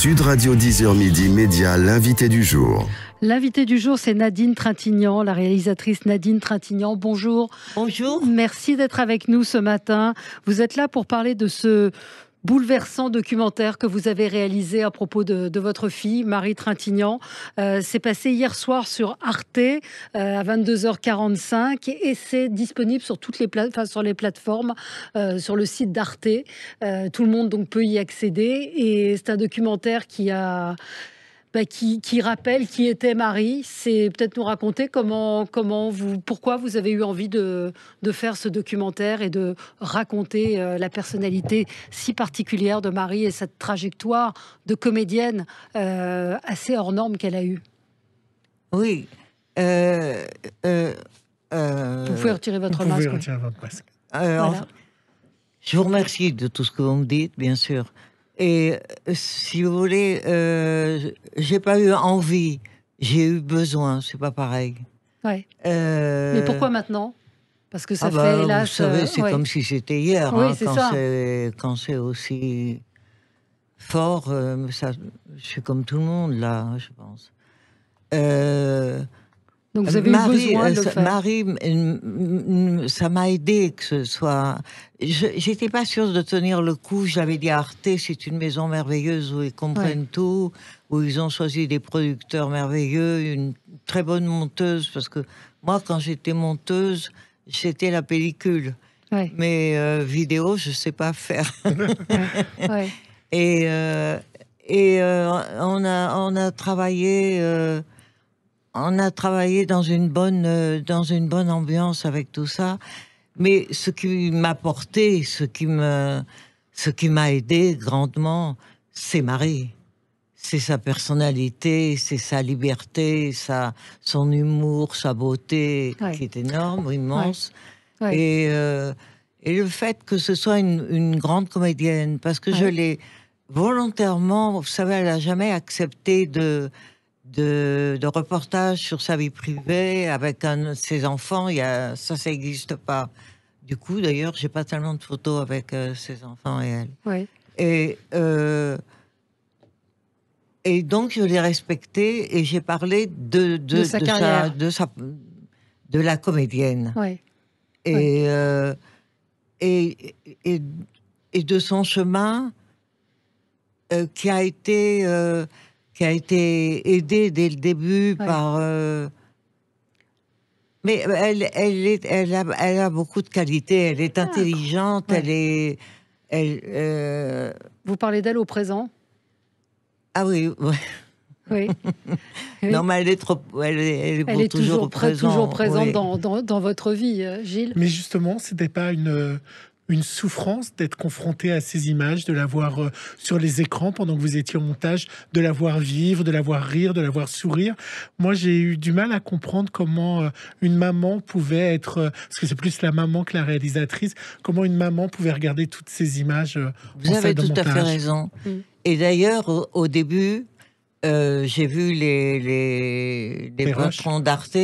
Sud Radio 10h midi, média, l'invité du jour. L'invité du jour, c'est Nadine Trintignant, la réalisatrice Nadine Trintignant. Bonjour. Bonjour. Merci d'être avec nous ce matin. Vous êtes là pour parler de ce, bouleversant documentaire que vous avez réalisé à propos de, votre fille, Marie Trintignant. Euh, c'est passé hier soir sur Arte euh, à 22h45 et c'est disponible sur toutes les, sur les plateformes, euh, sur le site d'Arte. Euh, tout le monde donc peut y accéder et c'est un documentaire qui a bah, qui, rappelle qui était Marie. C'est peut-être nous raconter comment, comment vous, pourquoi vous avez eu envie de, faire ce documentaire et de raconter euh, la personnalité si particulière de Marie et cette trajectoire de comédienne euh, assez hors norme qu'elle a eue. Oui. Euh, vous pouvez retirer votre masque. Je vous remercie de tout ce que vous me dites, bien sûr. Et euh, si vous voulez, euh, j'ai pas eu envie, j'ai eu besoin, c'est pas pareil. Ouais. Euh... Mais pourquoi maintenant Parce que ça ah bah, fait hélas. Vous euh, c'est comme si c'était hier. Oui, hein, quand c'est aussi fort, euh, ça, je suis comme tout le monde là, je pense. Marie, ça m'a aidé que ce soit. J'étais pas sûre de tenir le coup. J'avais dit à Arte, c'est une maison merveilleuse où ils comprennent tout, où ils ont choisi des producteurs merveilleux, une très bonne monteuse. Parce que moi, quand j'étais monteuse, c'était la pellicule. Mais euh, vidéo, je sais pas faire. Et, euh, et euh, on, a, on a travaillé on a travaillé dans une bonne, euh, dans une bonne ambiance avec tout ça. Mais ce qui m'a porté, ce qui me, ce qui m'a aidé grandement, c'est Marie. C'est sa personnalité, c'est sa liberté, sa, son humour, sa beauté, qui est énorme, immense. Euh, et, le fait que ce soit une, une grande comédienne, parce que je l'ai volontairement, vous savez, elle a jamais accepté de, de, de reportages sur sa vie privée avec ses enfants. Il y a, ça, ça n'existe pas. Du coup, d'ailleurs, j'ai pas tellement de photos avec euh, ses enfants et elle. Et, euh, et donc, je l'ai respectée et j'ai parlé de, de, de, sa de, sa, de, la comédienne. Et, euh, et, et, et, de son chemin qui a été qui a été aidée dès le début par. Euh, mais elle, elle, est, elle, a, elle, a, beaucoup de qualités. Elle est ah, intelligente. Elle est. Elle, euh, Vous parlez d'elle au présent Ah oui, Oui. non, mais elle est, trop, toujours, présente, dans, dans, dans, votre vie, euh, Gilles. Mais justement, c'était pas une, une souffrance d'être confronté à ces images, de la voir euh, sur les écrans pendant que vous étiez au montage, de la voir vivre, de la voir rire, de la voir sourire. Moi, j'ai eu du mal à comprendre comment euh, une maman pouvait être, euh, parce que c'est plus la maman que la réalisatrice, comment une maman pouvait regarder toutes ces images. vous avez tout à fait raison. Mm. Et d'ailleurs, au, début, j'ai vu les, les, d'Arte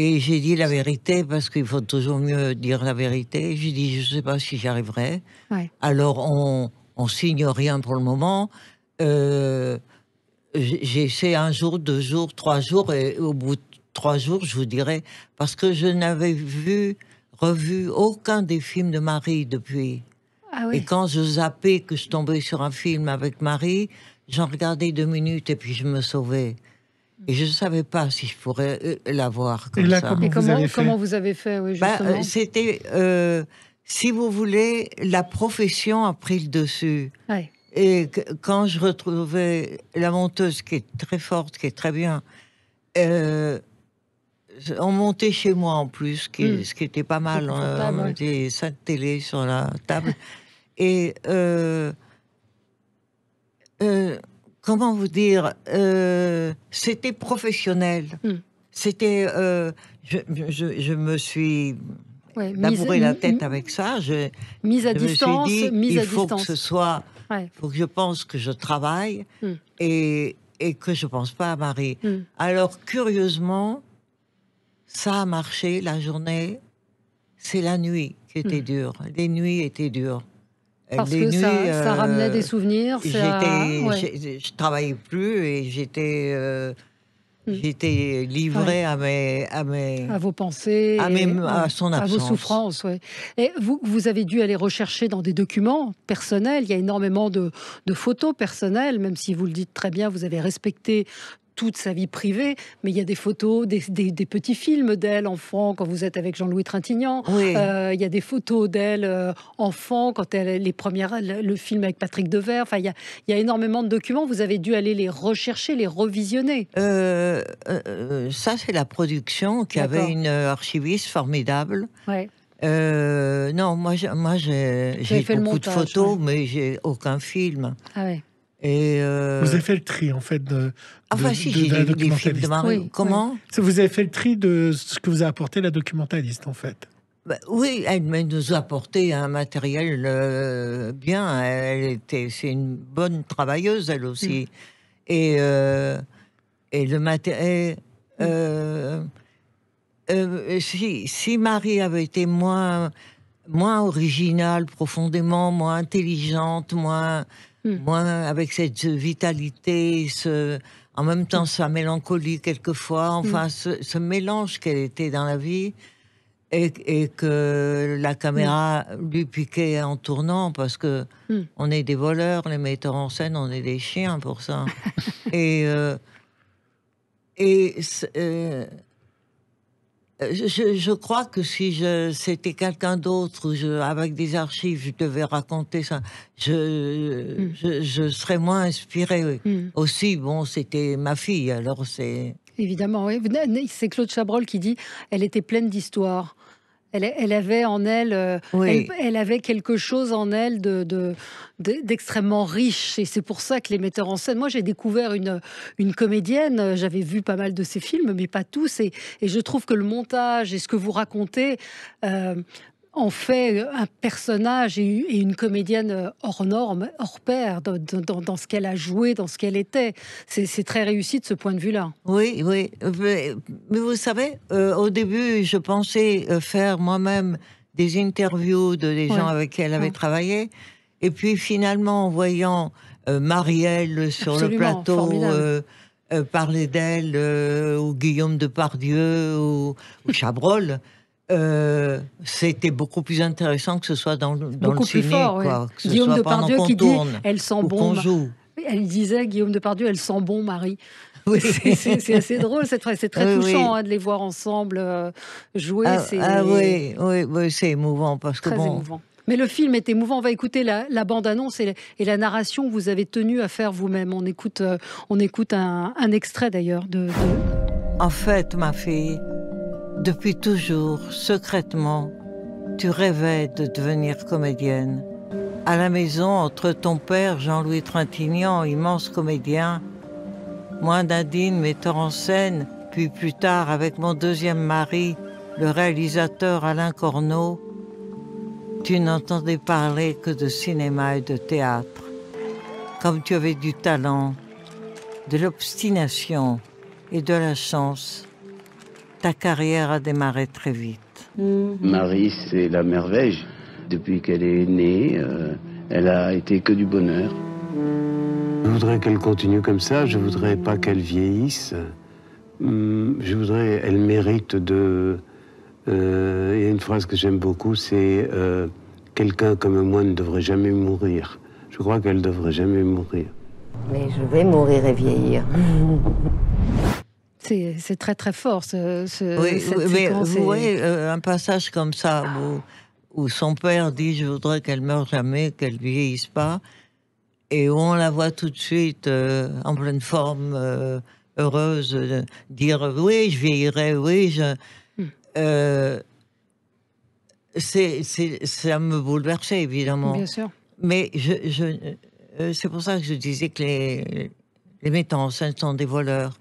et j'ai dit la vérité parce qu'il faut toujours mieux dire la vérité. J'ai dit je ne sais pas si j'y arriverai. Alors on, ne signe rien pour le moment. Euh, j'ai essayé un jour, deux jours, trois jours et au bout de trois jours, je vous dirais, parce que je n'avais vu, revu aucun des films de Marie depuis. Ah et quand je zappais, que je tombais sur un film avec Marie, j'en regardais deux minutes et puis je me sauvais. Et je ne savais pas si je pourrais euh, l'avoir comme ça. Comment et comment vous avez fait, comment vous avez fait bah, euh, C'était, euh, si vous voulez, la profession a pris le dessus. Et quand je retrouvais la monteuse qui est très forte, qui est très bien, on montait chez moi en plus, ce qui hmm. était pas mal. Hein. On mettait cinq télé sur la table. et comment vous dire, euh, c'était professionnel. Hmm. C'était, euh, je, me suis ouais, la tête avec ça. Je, mise à distance, me il faut que ce soit, faut que je pense que je travaille hmm. et, que je ne pense pas à Marie. Hmm. Alors curieusement, ça a marché la journée. C'est la nuit qui était dure. Les nuits étaient dures. Parce que ça, ramenait des euh, souvenirs. Ça... Je travaillais plus et j'étais. Euh, mm. J'étais livrée à mes, à mes, à vos pensées, à, à son absence, à vos souffrances. Et vous, vous avez dû aller rechercher dans des documents personnels. Il y a énormément de, de photos personnelles, même si vous le dites très bien, vous avez respecté toute sa vie privée, mais il y a des photos, des, petits films d'elle enfant quand vous êtes avec Jean-Louis Trintignant. Euh, il y a des photos d'elle euh, enfant quand elle les premières le, film avec Patrick Devers. Enfin, il y, a, énormément de documents. Vous avez dû aller les rechercher, les revisionner. Euh, ça, c'est la production qui avait une archiviste formidable. Ouais. non, moi, moi j'ai fait beaucoup le de photos, mais j'ai aucun film. Ah ouais. Et euh, Vous avez fait le tri, en fait, de, de, de, la documentaliste. Comment oui. Vous avez fait le tri de ce que vous a apporté la documentaliste, en fait. Bah, oui, elle nous a apporté un matériel euh, bien. Elle était, c'est une bonne travailleuse, elle aussi. Mm. Et, euh, et le matériel. Euh, si, si Marie avait été moins moins originale profondément, moins intelligente, moins, hmm. moins avec cette vitalité, ce, en même temps hmm. sa mélancolie quelquefois, hmm. enfin ce, mélange qu'elle était dans la vie. Et, et que la caméra lui piquait en tournant parce que on est des voleurs, les metteurs en scène, on est des chiens pour ça. et euh, et euh, je, crois que si c'était quelqu'un d'autre, avec des archives, je devais raconter ça, je, hmm. serais moins inspirée. Hmm. Aussi, bon, c'était ma fille, alors c'est... Évidemment, oui. C'est Claude Chabrol qui dit, elle était pleine d'histoires. Elle, avait en euh, elle, elle, avait quelque chose en elle de, d'extrêmement riche, et c'est pour ça que les metteurs en scène. Moi, j'ai découvert une, comédienne. J'avais vu pas mal de ses films, mais pas tous, et, je trouve que le montage et ce que vous racontez euh, on fait euh, un personnage et une comédienne euh, hors norme, hors pair, dans, ce qu'elle a joué, dans ce qu'elle était. C'est très réussi de ce point de vue-là. Oui, oui. Mais, vous savez, euh, au début, je pensais faire moi-même des interviews de des gens avec qui elle avait travaillé. Et puis finalement, en voyant Marielle sur le plateau parler d'elle, ou Guillaume Depardieu, ou, ou Chabrol, euh, c'était beaucoup plus intéressant que ce soit dans, le que ce Guillaume soit Depardieu qui dit elle sent bon. Elle disait Guillaume Depardieu, elle sent bon Marie. C'est assez drôle, c'est très, touchant hein, de les voir ensemble euh, jouer. Ah, ah oui, c'est émouvant parce que Mais le film est émouvant. On va écouter la, bande-annonce et, la narration que vous avez tenu à faire vous-même. On écoute, euh, on écoute un, extrait d'ailleurs de, de. En fait, ma fille, depuis toujours, secrètement, tu rêvais de devenir comédienne. À la maison, entre ton père, Jean-Louis Trintignant, immense comédien, moi, Nadine, metteur en scène, puis plus tard, avec mon deuxième mari, le réalisateur Alain Corneau, tu n'entendais parler que de cinéma et de théâtre. Comme tu avais du talent, de l'obstination et de la chance, ta carrière a démarré très vite. Mhm. Marie, c'est la merveille. Depuis qu'elle est née, euh, elle a été que du bonheur. Je voudrais qu'elle continue comme ça. Je voudrais pas qu'elle vieillisse. Hmm, je voudrais, elle mérite de. Euh, il y a une phrase que j'aime beaucoup, c'est euh, quelqu'un comme moi ne devrait jamais mourir. Je crois qu'elle devrait jamais mourir. Mais je vais mourir et vieillir. C'est très très fort ce, oui, vous voyez euh, un passage comme ça où, son père dit je voudrais qu'elle meure jamais, qu'elle vieillisse pas, et où on la voit tout de suite euh, en pleine forme, euh, heureuse, dire oui je vieillirai, oui je hmm. c'est ça me bouleversait évidemment. Bien sûr. Mais je, c'est pour ça que je disais que les les en scène sont des voleurs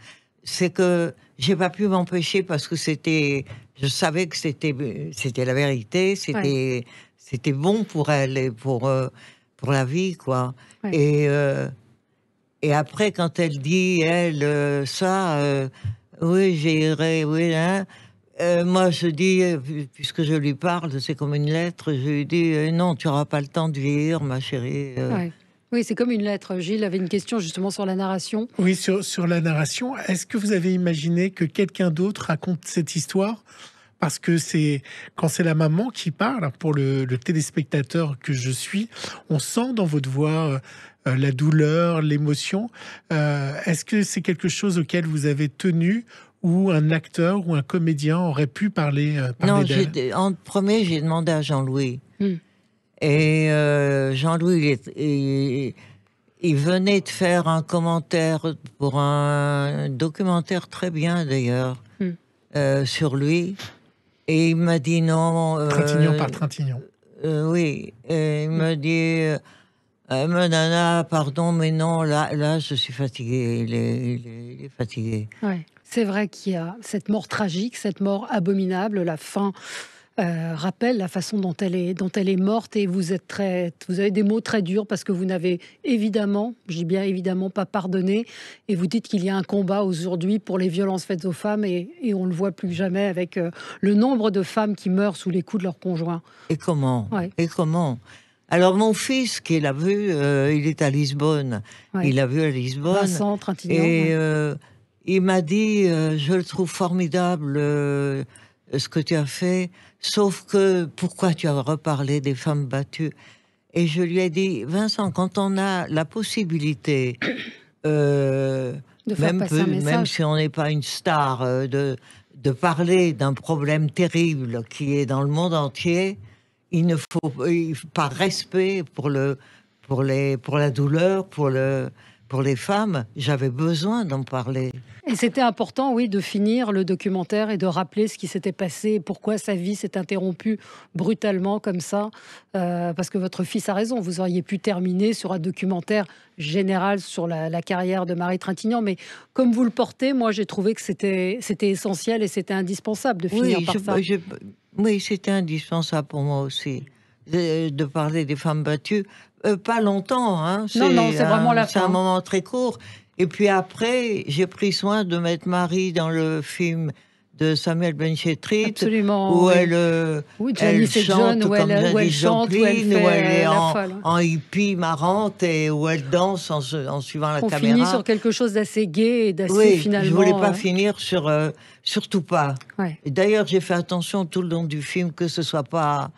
c'est que j'ai pas pu m'empêcher parce que c'était, je savais que c'était, c'était la vérité, c'était, c'était bon pour elle et pour euh, pour la vie, quoi. Et euh, et après, quand elle dit elle euh, ça, oui, j'irai, oui, hein, moi, je dis, puisque je lui parle, c'est comme une lettre, je lui dis, non, tu n'auras pas le temps de vivre, ma chérie. Oui, c'est comme une lettre. Gilles avait une question justement sur la narration. Oui, sur, la narration. Est-ce que vous avez imaginé que quelqu'un d'autre raconte cette histoire parce que c'est quand c'est la maman qui parle, pour le, téléspectateur que je suis, on sent dans votre voix euh, la douleur, l'émotion. Euh, est-ce que c'est quelque chose auquel vous avez tenu ou un acteur ou un comédien aurait pu parler, euh, Non, en premier, j'ai demandé à Jean-Louis. Hmm. Et euh, Jean-Louis, il, venait de faire un commentaire pour un documentaire très bien d'ailleurs hmm. euh, sur lui. Et il m'a dit non. Euh, par Trintignant. Euh, oui, et il m'a hmm. dit Mon pardon, mais non, là, là je suis fatigué. Il est, fatigué. Ouais. C'est vrai qu'il y a cette mort tragique, cette mort abominable, la fin euh, rappelle la façon dont elle est, dont elle est morte et vous êtes très, vous avez des mots très durs parce que vous n'avez évidemment, j'ai bien évidemment, pas pardonné et vous dites qu'il y a un combat aujourd'hui pour les violences faites aux femmes et, on le voit plus jamais avec euh, le nombre de femmes qui meurent sous les coups de leurs conjoints. Et comment Et comment alors mon fils, qui l'a vu, euh, il est à Lisbonne. Il a vu à Lisbonne. et il m'a dit, je le trouve formidable ce que tu as fait, sauf que pourquoi tu as reparlé des femmes battues Et je lui ai dit, Vincent, quand on a la possibilité, euh, même, si on n'est pas une star, euh, de, parler d'un problème terrible qui est dans le monde entier, il ne faut, pas respect pour, le, pour, les, pour la douleur, pour, le, pour les femmes, j'avais besoin d'en parler. Et c'était important, oui, de finir le documentaire et de rappeler ce qui s'était passé, pourquoi sa vie s'est interrompue brutalement comme ça, euh, parce que votre fils a raison, vous auriez pu terminer sur un documentaire général sur la, carrière de Marie Trintignant, mais comme vous le portez, moi j'ai trouvé que c'était essentiel et c'était indispensable de finir oui, par ça. oui, c'était indispensable pour moi aussi. De, parler des femmes battues. Euh, pas longtemps, hein, c'est vraiment C'est un moment très court. Et puis après, j'ai pris soin de mettre Marie dans le film de Samuel Benchetrit, euh, où elle, chante où comme elle, chante, où elle, euh, est en, hippie marrante et où elle danse en, suivant la caméra. On finit sur quelque chose d'assez gai et d'assez oui, je voulais pas hein. finir sur... Euh, surtout pas. Et D'ailleurs, j'ai fait attention tout le long du film que ce soit pas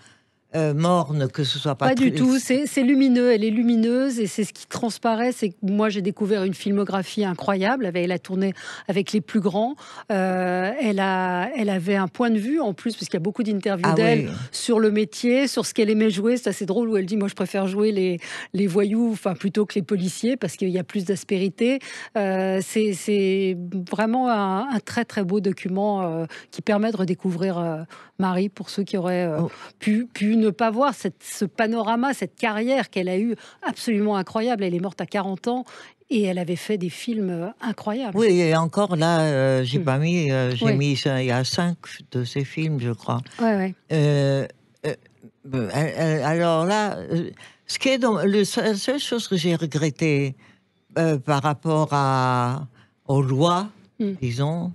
euh, morne, que ce soit pas... Pas du tout, c'est lumineux, elle est lumineuse et c'est ce qui transparaît, c'est que moi j'ai découvert une filmographie incroyable, elle a tourné avec les plus grands, euh, elle, a, elle avait un point de vue en plus, parce qu'il y a beaucoup d'interviews ah d'elle sur le métier, sur ce qu'elle aimait jouer, c'est assez drôle où elle dit moi je préfère jouer les, les voyous, enfin plutôt que les policiers, parce qu'il y a plus d'aspérité. Euh, c'est vraiment un, très très beau document qui permet de redécouvrir Marie pour ceux qui auraient oh. pu, pu ne pas voir ce panorama, cette carrière qu'elle a eue absolument incroyable. Elle est morte à 40 ans et elle avait fait des films euh, incroyables. Oui, et encore là, euh, j'ai hmm. pas mis, euh, j'ai mis, il y a cinq de ces films, je crois. Ouais, oui. alors là, ce qui est donc le, la seule chose que j'ai regretté par rapport à, aux lois, hmm. disons,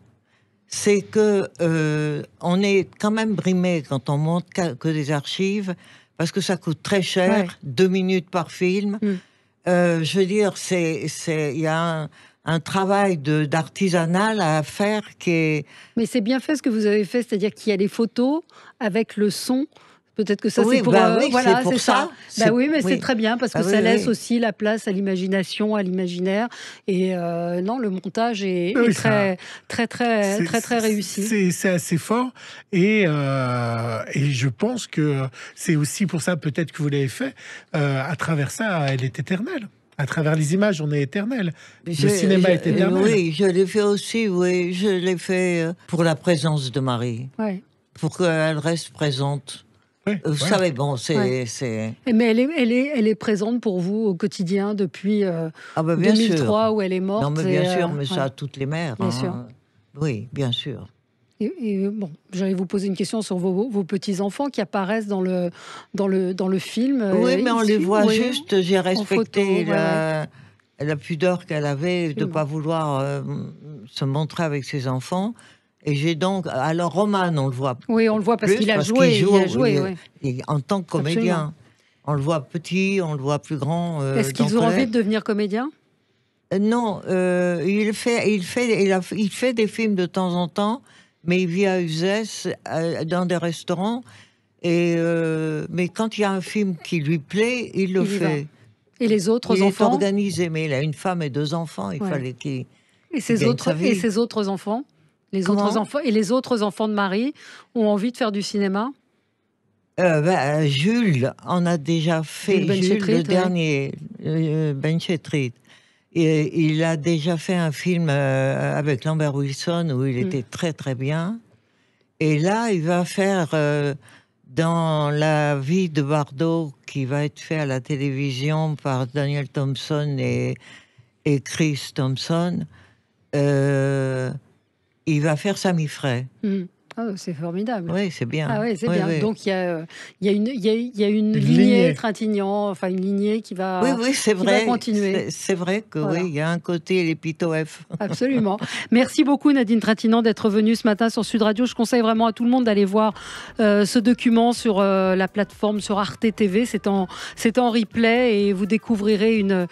c'est que euh, on est quand même brimé quand on monte que des archives parce que ça coûte très cher, deux minutes par film. Mm. Euh, je veux dire, c'est il y a un, un travail d'artisanal à faire qui est. Mais c'est bien fait ce que vous avez fait, c'est-à-dire qu'il y a les photos avec le son Peut-être que ça, c'est pour, bah euh, ça. Bah oui, mais c'est très bien parce bah que ça laisse aussi la place à l'imagination, à l'imaginaire. Et euh, non, le montage est, très, très, très, très, très, réussi. C'est assez fort. Et, euh, et, je pense que c'est aussi pour ça, peut-être que vous l'avez fait. à travers ça, elle est éternelle. À travers les images, on est éternel. Le cinéma est éternel. Oui, je l'ai fait aussi, oui. Je l'ai fait pour la présence de Marie. Pour qu'elle reste présente vous savez, bon, c'est. Mais elle est, elle, est, elle est présente pour vous au quotidien depuis 2003 euh, ah, bah, où elle est morte. Non, mais bien euh, sûr, mais ça, toutes les mères. Bien hein. sûr. Oui, bien sûr. Et, bon, j'allais vous poser une question sur vos, vos petits-enfants qui apparaissent dans le, dans le, dans le film. Euh, oui, mais on les voit juste. J'ai respecté la, la, pudeur qu'elle avait de ne pas vouloir se montrer avec ses enfants. Et j'ai donc. Alors, Roman, on le voit. Oui, on le voit parce qu'il a, joué joue, a, joué. Oui, en tant que comédien. On le voit petit, on le voit plus grand. Euh, Est-ce qu'ils ont envie de devenir comédien euh, Non, euh, il, fait, il, fait, il, fait des films de temps en temps, mais il vit à Uzès, dans des restaurants. Et, mais quand il y a un film qui lui plaît, il le fait. Et les autres enfants Il est organisé, mais il a une femme et deux enfants, il fallait qu'il. Et ses, autres, et ses autres enfants les autres enfants et les autres enfants de Marie ont envie de faire du cinéma euh, bah, Jules en a déjà fait. Ben le dernier, euh, euh, Ben Chetrit. Et il a déjà fait un film avec Lambert Wilson où il mm. était très très bien. Et là, il va faire dans la vie de Bardot, qui va être fait à la télévision par Daniel Thompson et, et Chris Thompson, euh, il va faire ça mi-frais. Hmm. Ah, c'est formidable. Oui, c'est bien. Ah ouais, c'est bien. Donc il y a, une, y a, y a une lignée, Trintignant, enfin une lignée qui va, oui, oui, c'est vrai. continuer. C'est vrai que oui, il y a un côté les F. Absolument. Merci beaucoup Nadine Trintignant d'être venue ce matin sur Sud Radio. Je conseille vraiment à tout le monde d'aller voir euh, ce document sur euh, la plateforme sur Arte TV. C'est en, c'est en replay et vous découvrirez une,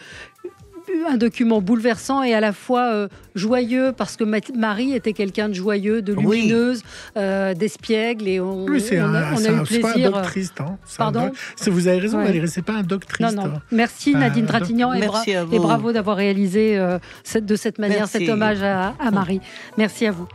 un document bouleversant et à la fois euh, joyeux, parce que Marie était quelqu'un de joyeux, de lumineuse, euh, d'espiègle, et on, eu plaisir. Euh, hein. C'est un Pardon Vous avez raison, ouais. c'est pas un doctrice. Hein. Merci Nadine Dratignan et, bravo d'avoir réalisé cette, de cette manière cet hommage à Marie. Merci à vous.